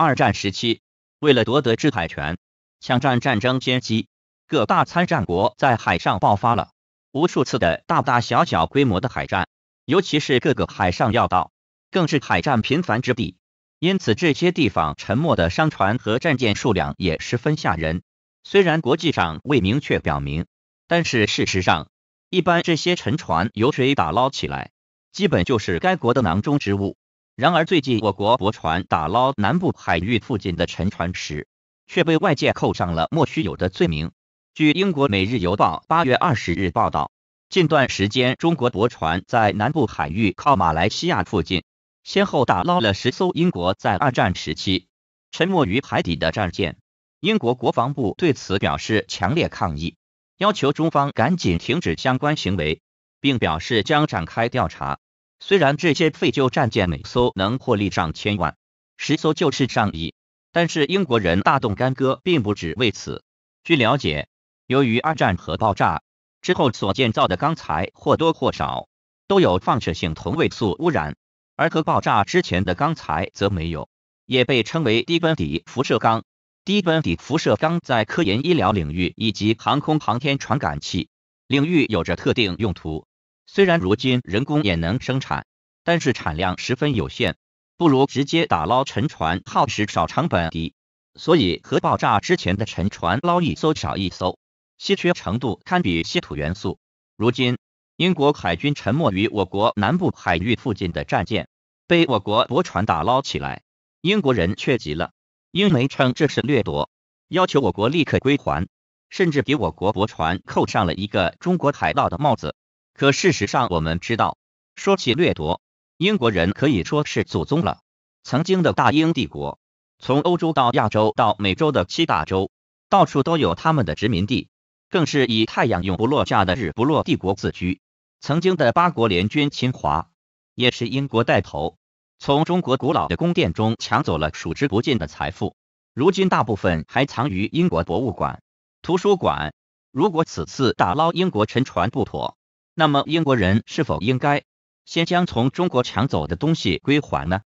二战时期，为了夺得制海权、抢占战争先机，各大参战国在海上爆发了无数次的大大小小规模的海战，尤其是各个海上要道更是海战频繁之地。因此，这些地方沉没的商船和战舰数量也十分吓人。虽然国际上未明确表明，但是事实上，一般这些沉船由谁打捞起来，基本就是该国的囊中之物。然而，最近我国驳船打捞南部海域附近的沉船时，却被外界扣上了莫须有的罪名。据英国《每日邮报》8月20日报道，近段时间，中国驳船在南部海域靠马来西亚附近，先后打捞了十艘英国在二战时期沉没于海底的战舰。英国国防部对此表示强烈抗议，要求中方赶紧停止相关行为，并表示将展开调查。虽然这些废旧战舰每艘能获利上千万，十艘就是上亿，但是英国人大动干戈并不只为此。据了解，由于二战核爆炸之后所建造的钢材或多或少都有放射性同位素污染，而核爆炸之前的钢材则没有，也被称为低温底辐射钢。低温底辐射钢在科研、医疗领域以及航空航天传感器领域有着特定用途。虽然如今人工也能生产，但是产量十分有限，不如直接打捞沉船，耗时少，成本低。所以核爆炸之前的沉船捞一艘少一艘，稀缺程度堪比稀土元素。如今，英国海军沉没于我国南部海域附近的战舰被我国驳船打捞起来，英国人却急了。英媒称这是掠夺，要求我国立刻归还，甚至给我国驳船扣上了一个中国海盗的帽子。可事实上，我们知道，说起掠夺，英国人可以说是祖宗了。曾经的大英帝国，从欧洲到亚洲到美洲的七大洲，到处都有他们的殖民地，更是以太阳永不落下的日不落帝国自居。曾经的八国联军侵华，也是英国带头，从中国古老的宫殿中抢走了数之不尽的财富，如今大部分还藏于英国博物馆、图书馆。如果此次打捞英国沉船不妥，那么，英国人是否应该先将从中国抢走的东西归还呢？